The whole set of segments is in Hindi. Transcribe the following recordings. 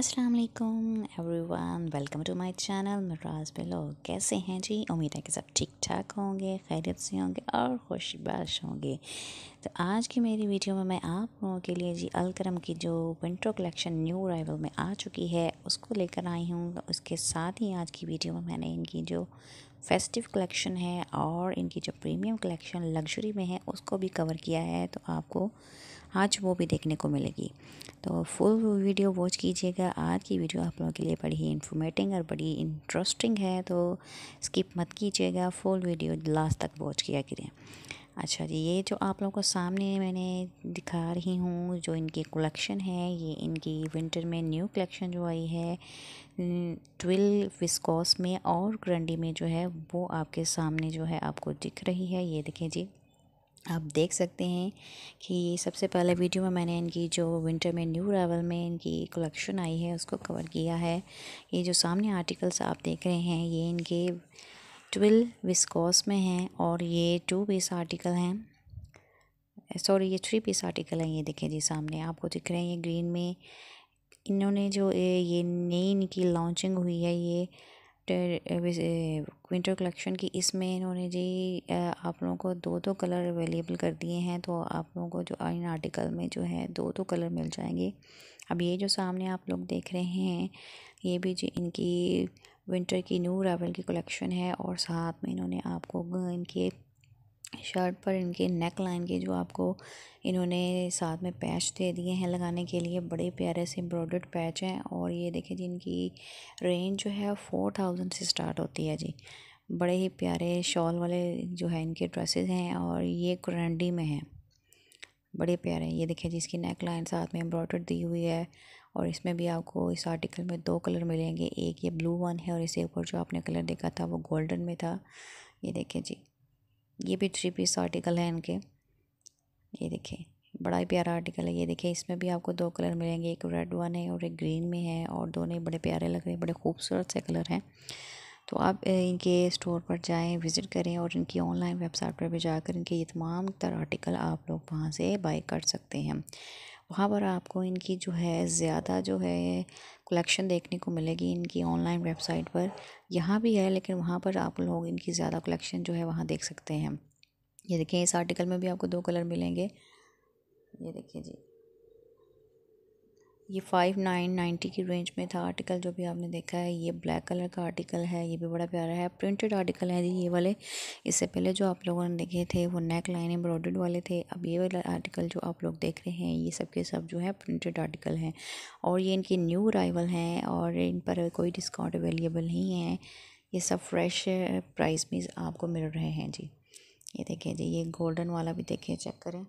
अस्सलाम वालेकुम everyone welcome to my channel Miraj बिलो कैसे हैं जी उम्मीद है कि सब ठीक ठाक होंगे खैरियत से होंगे और खुशबाश होंगे तो आज की मेरी वीडियो में मैं आप लोगों के लिए जी अलकरम की जो विंटर कलेक्शन न्यू अराइवल में आ चुकी है उसको लेकर आई हूँ तो उसके साथ ही आज की वीडियो में मैंने इनकी जो फेस्टिव कलेक्शन है और इनकी जो प्रीमियम कलेक्शन लग्जरी में है उसको भी कवर किया है तो आपको आज वो भी देखने को मिलेगी तो फुल वीडियो वॉच कीजिएगा आज की वीडियो आप लोगों के लिए बड़ी ही इन्फॉर्मेटिंग और बड़ी इंटरेस्टिंग है तो स्किप मत कीजिएगा फुल वीडियो लास्ट तक वॉच किया करें अच्छा जी ये जो आप लोगों को सामने मैंने दिखा रही हूँ जो इनकी कलेक्शन है ये इनकी विंटर में न्यू कलेक्शन जो आई है ट्विल विस्कोस में और ग्रंडी में जो है वो आपके सामने जो है आपको दिख रही है ये देखें जी आप देख सकते हैं कि सबसे पहले वीडियो में मैंने इनकी जो विंटर में न्यू रावल में इनकी कलेक्शन आई है उसको कवर किया है ये जो सामने आर्टिकल्स आप देख रहे हैं ये इनके ट्विल विस्कॉस में हैं और ये टू पीस आर्टिकल हैं सॉरी ये थ्री पीस आर्टिकल हैं ये देखें जी सामने आपको दिख रहे हैं ये ग्रीन में इन्होंने जो ये नई इनकी लॉन्चिंग हुई है ये विंटर कलेक्शन uh, uh, की इसमें इन्होंने जी uh, आप लोगों को दो दो कलर अवेलेबल कर दिए हैं तो आप लोगों को जो इन आर्टिकल में जो है दो दो कलर मिल जाएंगे अब ये जो सामने आप लोग देख रहे हैं ये भी जी इनकी विंटर की न्यू रावल की कलेक्शन है और साथ में इन्होंने आपको इनके शर्ट पर इनके नेक लाइन के जो आपको इन्होंने साथ में पैच दे दिए हैं लगाने के लिए बड़े प्यारे से एम्ब्रॉयड पैच हैं और ये देखिए जी इनकी रेंज जो है फोर थाउजेंड से स्टार्ट होती है जी बड़े ही प्यारे शॉल वाले जो है इनके ड्रेसेस हैं और ये करंडी में हैं बड़े प्यारे हैं ये देखिए जी इसकी नेक लाइन साथ में एम्ब्रॉयड दी हुई है और इसमें भी आपको इस आर्टिकल में दो कलर मिलेंगे एक ये ब्लू वन है और इसके ऊपर जो आपने कलर देखा था वो गोल्डन में था ये देखिए जी ये भी थ्री पीस आर्टिकल है इनके ये देखिए बड़ा ही प्यारा आर्टिकल है ये देखिए इसमें भी आपको दो कलर मिलेंगे एक रेड वन है और एक ग्रीन में है और दोनों बड़े प्यारे लग रहे हैं बड़े खूबसूरत से कलर हैं तो आप इनके स्टोर पर जाएं विज़िट करें और इनकी ऑनलाइन वेबसाइट पर भी जाकर इनके ये तमाम तर आर्टिकल आप लोग वहाँ से बाई कर सकते हैं वहाँ पर आपको इनकी जो है ज़्यादा जो है कलेक्शन देखने को मिलेगी इनकी ऑनलाइन वेबसाइट पर यहाँ भी है लेकिन वहाँ पर आप लोग इनकी ज़्यादा कलेक्शन जो है वहाँ देख सकते हैं ये देखिए इस आर्टिकल में भी आपको दो कलर मिलेंगे ये देखिए जी ये फाइव नाइन नाइन्टी की रेंज में था आर्टिकल जो भी आपने देखा है ये ब्लैक कलर का आर्टिकल है ये भी बड़ा प्यारा है प्रिंटेड आर्टिकल है जी ये वाले इससे पहले जो आप लोगों ने देखे थे वो नेक लाइन एम्ब्रॉयड वाले थे अब ये वाला आर्टिकल जो आप लोग देख रहे हैं ये सब के सब जो है प्रिंटेड आर्टिकल हैं और ये इनके न्यू अराइवल हैं और इन पर कोई डिस्काउंट अवेलेबल नहीं है ये सब फ्रेश प्राइस में आपको मिल रहे हैं जी ये देखिए जी ये गोल्डन वाला भी देखिए चेक करें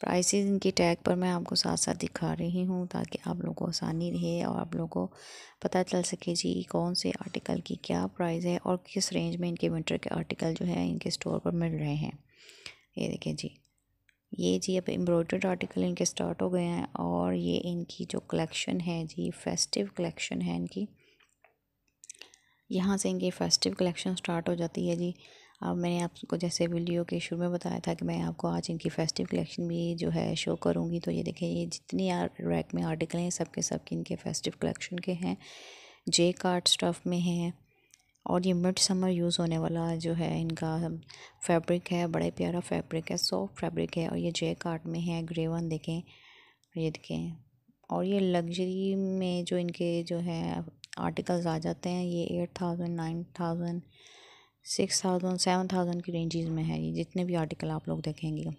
प्राइसेस इनके टैग पर मैं आपको साथ साथ दिखा रही हूँ ताकि आप लोगों को आसानी रहे और आप लोगों को पता चल सके जी कौन से आर्टिकल की क्या प्राइस है और किस रेंज में इनके विंटर के आर्टिकल जो है इनके स्टोर पर मिल रहे हैं ये देखें जी ये जी अब एम्ब्रॉयड आर्टिकल इनके स्टार्ट हो गए हैं और ये इनकी जो कलेक्शन है जी फेस्टिव कलेक्शन है इनकी यहाँ से इनकी फेस्टिव कलेक्शन स्टार्ट हो जाती है जी अब मैंने आपको जैसे वीडियो के शुरू में बताया था कि मैं आपको आज इनकी फेस्टिव कलेक्शन भी जो है शो करूँगी तो ये देखें ये जितनी रैक में आर्टिकल हैं सब के सब के इनके फेस्टिव कलेक्शन के हैं जे कार्ड स्टफ़ में हैं और ये मिड समर यूज़ होने वाला जो है इनका फैब्रिक है बड़ा प्यारा फैब्रिक है सॉफ्ट फैब्रिक है और ये जे कार्ड में है ग्रे वन देखें ये देखें और ये लग्जरी में जो इनके जो है आर्टिकल्स आ जाते हैं ये eight thousand nine thousand six thousand seven thousand की रेंजेज में है ये जितने भी आर्टिकल आप लोग देखेंगे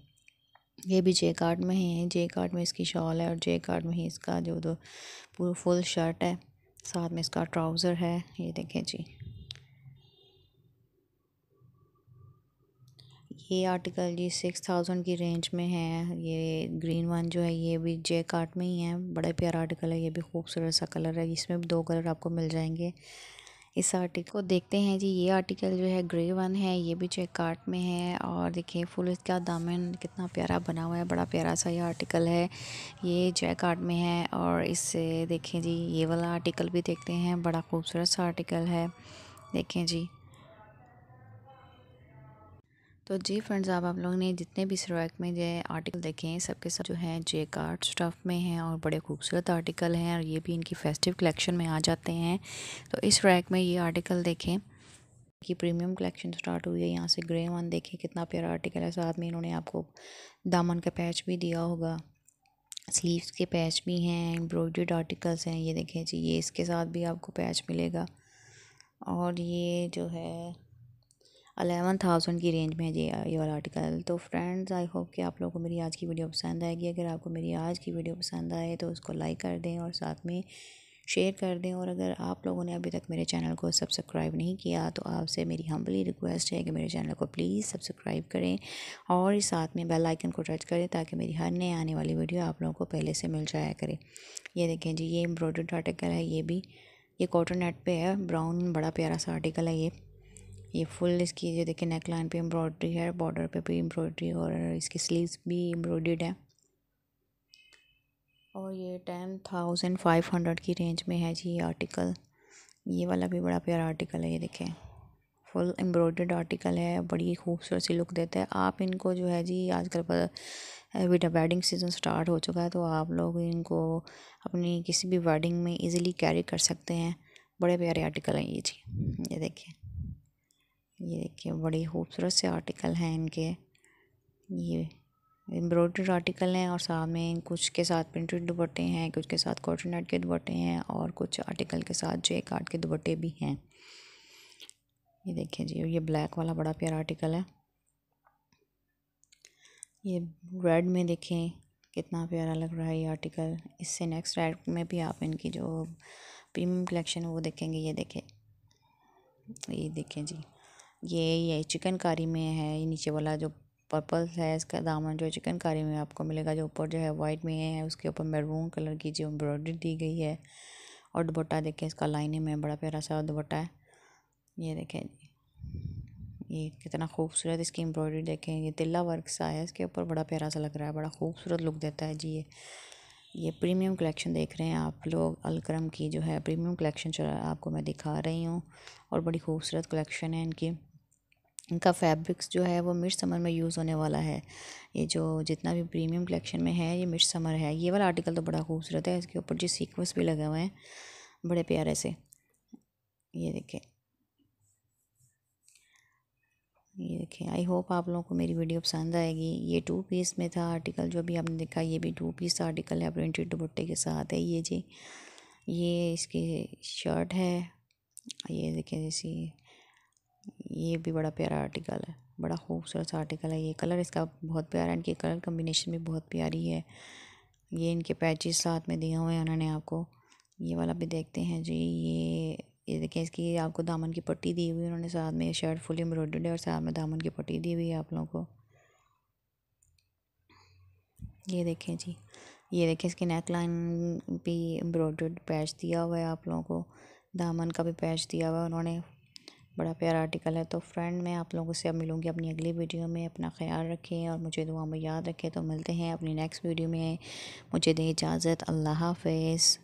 ये भी जे कार्ड में है जे कार्ड में इसकी शॉल है और जे कार्ड में ही इसका जो दो पूरा फुल शर्ट है साथ में इसका ट्राउज़र है ये देखें जी ये आर्टिकल जी सिक्स थाउजेंड की रेंज में है ये ग्रीन वन जो है ये भी जे कार्ट में ही है बड़ा प्यारा आर्टिकल है ये भी खूबसूरत सा कलर है इसमें भी दो कलर आपको मिल जाएंगे इस आर्टिकल को देखते हैं जी ये आर्टिकल जो है ग्रे वन है ये भी चेक कार्ट में है और देखिए फुल इसका दामन कितना प्यारा बना हुआ है बड़ा प्यारा सा ये आर्टिकल है ये चेक कार्ट में है और इससे देखें जी ये वाला आर्टिकल भी देखते हैं बड़ा खूबसूरत सा आर्टिकल है देखें जी तो जी फ्रेंड्स आप आप लोग ने जितने भी सरवाइक में जो आर्टिकल देखे हैं सबके सब जो है जे कार्ड स्टफ़ में हैं और बड़े खूबसूरत आर्टिकल हैं और ये भी इनकी फेस्टिव कलेक्शन में आ जाते हैं तो इस रैक में ये आर्टिकल देखें कि प्रीमियम कलेक्शन स्टार्ट हुई है यहाँ से ग्रे वन देखें कितना प्यारा आर्टिकल है साथ में इन्होंने आपको दामन का पैच भी दिया होगा स्लीव्स के पैच भी हैं एम्ब्रॉयड आर्टिकल्स हैं ये देखें जी ये इसके साथ भी आपको पैच मिलेगा और ये जो है अलेवन थाउजेंड की रेंज में है ये वाला आर्टिकल तो फ्रेंड्स आई होप कि आप लोगों को मेरी आज की वीडियो पसंद आएगी अगर आपको मेरी आज की वीडियो पसंद आए तो उसको लाइक कर दें और साथ में शेयर कर दें और अगर आप लोगों ने अभी तक मेरे चैनल को सब्सक्राइब नहीं किया तो आपसे मेरी हम्बली रिक्वेस्ट है कि मेरे चैनल को प्लीज़ सब्सक्राइब करें और साथ में बेल आइकन को टच करें ताकि मेरी हर नए आने वाली वीडियो आप लोगों को पहले से मिल जाया करे ये देखें जी ये एम्ब्रॉयड आर्टिकल है ये भी ये कॉटन नेट पे है ब्राउन बड़ा प्यारा सा आर्टिकल है ये ये फुल इसकी ये देखिए नेक लाइन पे एम्ब्रॉयड्री है बॉर्डर पे भी एम्ब्रॉयड्री और इसकी स्लीव्स भी एम्ब्रॉयड है और ये टेन थाउजेंड फाइव हंड्रेड की रेंज में है जी ये आर्टिकल ये वाला भी बड़ा प्यारा आर्टिकल है ये देखें फुल एम्ब्रॉयड आर्टिकल है बड़ी खूबसूरत सी लुक देता है आप इनको जो है जी आजकल पर अभी वेडिंग सीज़न स्टार्ट हो चुका है तो आप लोग इनको अपनी किसी भी वेडिंग में इजीली कैरी कर सकते हैं बड़े प्यारे आर्टिकल हैं ये जी ये देखिए ये देखिए बड़े खूबसूरत से आर्टिकल हैं इनके ये एम्ब्रॉयडर्ड आर्टिकल हैं और में कुछ के साथ प्रिंटेड दुपट्टे हैं कुछ के साथ कॉटन आर्ट के दुपट्टे हैं और कुछ आर्टिकल के साथ जे आर्ट के दुपट्टे भी हैं ये देखिए जी ये ब्लैक वाला बड़ा प्यारा आर्टिकल है ये रेड में देखें कितना प्यारा लग रहा है ये आर्टिकल इससे नेक्स्ट रेड में भी आप इनकी जो प्रीमियम कलेक्शन वो देखेंगे ये देखें ये देखें जी ये ये चिकनकारी में है ये नीचे वाला जो पर्पल है इसका दामन जो चिकनकारी में आपको मिलेगा जो ऊपर जो है वाइट में है उसके ऊपर मैरून कलर की जो एम्ब्रॉयडरी दी गई है और दुपट्टा देखें इसका लाइनिंग में बड़ा प्यारा सा दुपट्टा है ये देखें ये कितना खूबसूरत इसकी एम्ब्रॉयडरी देखें ये तिल्ला वर्क सा है इसके ऊपर बड़ा प्यारा सा लग रहा है बड़ा खूबसूरत लुक देता है जी ये ये प्रीमियम कलेक्शन देख रहे हैं आप लोग अलक्रम की जो है प्रीमियम कलेक्शन आपको मैं दिखा रही हूँ और बड़ी खूबसूरत कलेक्शन है इनकी इनका फैब्रिक्स जो है वो मिड समर में यूज़ होने वाला है ये जो जितना भी प्रीमियम कलेक्शन में है ये मिड समर है ये वाला आर्टिकल तो बड़ा खूबसूरत है इसके ऊपर जी सीक्वेंस भी लगे हुए हैं बड़े प्यारे से ये देखें ये देखें आई होप आप लोगों को मेरी वीडियो पसंद आएगी ये टू पीस में था आर्टिकल जो अभी आपने देखा ये भी टू पीस आर्टिकल है प्रिंटेड दुपट्टे के साथ है ये जी ये इसकी शर्ट है ये देखें जैसी ये भी बड़ा प्यारा आर्टिकल है बड़ा खूबसूरत सा आर्टिकल है ये कलर इसका बहुत प्यारा है इनकी कलर कम्बिनेशन भी बहुत प्यारी है ये इनके पैचेस साथ में दिए हुए हैं उन्होंने आपको ये वाला भी देखते हैं जी ये ये देखें इसकी आपको दामन की पट्टी दी हुई उन्होंने साथ में शर्ट फुल एम्ब्रॉयड है और साथ में दामन की पट्टी दी हुई है आप लोगों को ये देखें जी ये देखें इसकी नेक लाइन भी एम्ब्रॉयड पैच दिया हुआ है आप लोगों को दामन का भी पैच दिया हुआ है उन्होंने बड़ा प्यारा आर्टिकल है तो फ्रेंड मैं आप लोगों से अब मिलूँगी अपनी अगली वीडियो में अपना ख्याल रखें और मुझे दुआ में याद रखें तो मिलते हैं अपनी नेक्स्ट वीडियो में मुझे दें इजाज़त अल्लाह हाफिज़